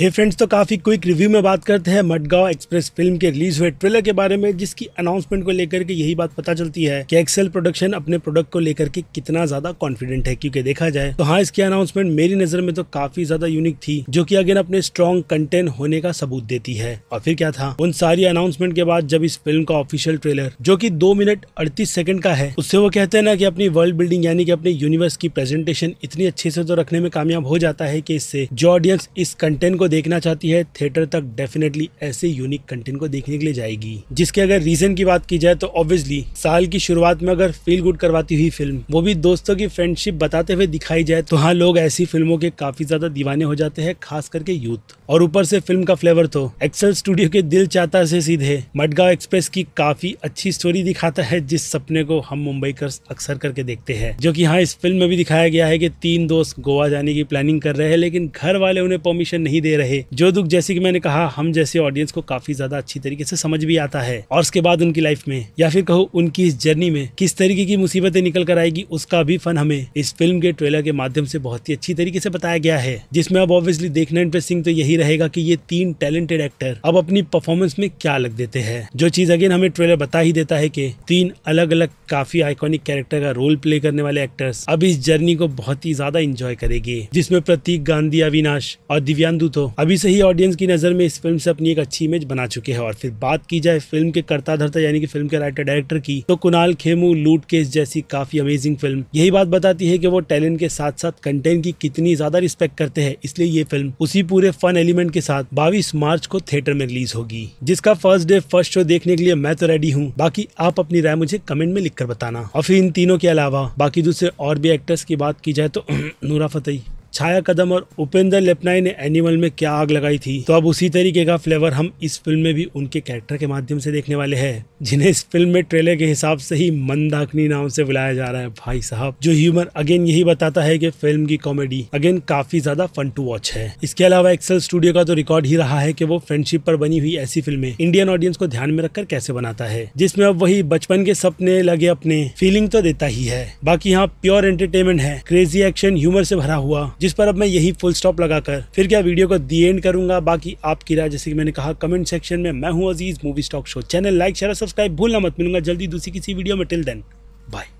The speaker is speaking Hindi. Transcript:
हे फ्रेंड्स तो काफ़ी क्विक रिव्यू में बात करते हैं मडगांव एक्सप्रेस फिल्म के रिलीज हुए ट्रेलर के बारे में जिसकी अनाउंसमेंट को लेकर के यही बात पता चलती है कि एक्सेल प्रोडक्शन अपने प्रोडक्ट को लेकर के कितना ज्यादा कॉन्फिडेंट है क्योंकि देखा जाए तो हाँ इसकी अनाउंसमेंट मेरी नजर में तो काफी ज्यादा यूनिक थी जो की अगेन अपने स्ट्रॉन्ग कंटेंट होने का सबूत देती है और फिर क्या था उन सारी अनाउंसमेंट के बाद जब इस फिल्म का ऑफिशियल ट्रेलर जो की दो मिनट अड़तीस सेकंड का है उससे वो कहते हैं ना कि अपनी वर्ल्ड बिल्डिंग यानी कि अपने यूनिवर्स की प्रेजेंटेशन इतनी अच्छे से तो रखने में कामयाब हो जाता है की इससे जो ऑडियंस इस कंटेंट को को देखना चाहती है थिएटर तक डेफिनेटली ऐसे यूनिक कंटेंट को देखने के लिए जाएगी जिसके अगर रीजन की बात की जाए तो ऑब्वियसली साल की शुरुआत में अगर फील गुड करवाती हुई फिल्म वो भी दोस्तों की फ्रेंडशिप बताते हुए दिखाई जाए तो हाँ लोग ऐसी फिल्मों के काफी ज्यादा दीवाने हो जाते हैं खास करके यूथ और ऊपर से फिल्म का फ्लेवर तो एक्सल स्टूडियो के दिल चाहता से सीधे मडगांव एक्सप्रेस की काफी अच्छी स्टोरी दिखाता है जिस सपने को हम मुंबई कर अक्सर करके देखते हैं जो की हाँ इस फिल्म में भी दिखाया गया है की तीन दोस्त गोवा जाने की प्लानिंग कर रहे हैं लेकिन घर वाले उन्हें परमिशन नहीं दे रहे जो दुख जैसे कि मैंने कहा हम जैसे ऑडियंस को काफी ज्यादा अच्छी तरीके से समझ भी आता है और उसके बाद उनकी लाइफ में या फिर कहो उनकी इस जर्नी में किस तरीके की मुसीबतें निकल कर आएगी उसका भी फन हमें इस फिल्म के ट्रेलर के माध्यम से बहुत ही अच्छी तरीके से बताया गया है जिसमें अब ऑब्वियसली देखना इंटरेस्टिंग तो यही रहेगा की ये तीन टैलेंटेड एक्टर अब अपनी परफॉर्मेंस में क्या लग देते हैं जो चीज अगेन हमें ट्रेलर बता ही देता है की तीन अलग अलग काफी आइकॉनिक कैरेक्टर का रोल प्ले करने वाले एक्टर्स अब इस जर्नी को बहुत ही ज्यादा इंजॉय करेगी जिसमें प्रतीक गांधी अविनाश और दिव्यांदु तो अभी से ही ऑडियंस की नज़र में इस फिल्म से अपनी एक अच्छी इमेज बना चुके हैं और फिर बात की जाए फिल्म के करता धरता यानी कि फिल्म के राइटर डायरेक्टर की तो कुणाल खेमू लूट केस जैसी काफी अमेजिंग फिल्म यही बात बताती है कि वो टैलेंट के साथ साथ कंटेंट की कितनी ज्यादा रिस्पेक्ट करते हैं इसलिए ये फिल्म उसी पूरे फन एलिमेंट के साथ बाईस मार्च को थिएटर में रिलीज होगी जिसका फर्स्ट डे फर्स्ट शो देखने के लिए मैं तो रेडी हूँ बाकी आप अपनी राय मुझे कमेंट में लिख कर बताना और फिर इन तीनों के अलावा बाकी दूसरे और भी एक्टर्स की बात की जाए तो नूरा फतेही छाया कदम और उपेंद्र लेपनाई ने एनिमल में क्या आग लगाई थी तो अब उसी तरीके का फ्लेवर हम इस फिल्म में भी उनके कैरेक्टर के माध्यम से देखने वाले हैं जिन्हें इस फिल्म में ट्रेलर के हिसाब से ही मंदाकनी नाम से बुलाया जा रहा है भाई साहब जो ह्यूमर अगेन यही बताता है की फिल्म की कॉमेडी अगेन काफी ज्यादा फन टू वॉच है इसके अलावा एक्सल स्टूडियो का तो रिकॉर्ड ही रहा है की वो फ्रेंडशिप पर बनी हुई ऐसी फिल्में इंडियन ऑडियंस को ध्यान में रखकर कैसे बनाता है जिसमें अब वही बचपन के सपने लगे अपने फीलिंग तो देता ही है बाकी यहाँ प्योर एंटरटेनमेंट है क्रेजी एक्शन ह्यूमर से भरा हुआ जिस पर अब मैं यही फुल स्टॉप लगाकर फिर क्या वीडियो को दी एंड करूंगा बाकी आपकी राय जैसे कि मैंने कहा कमेंट सेक्शन में मैं हूं Aziz movie stock show channel like share subscribe भूलना मत मिलूंगा जल्दी दूसरी किसी वीडियो में टिल देन बाय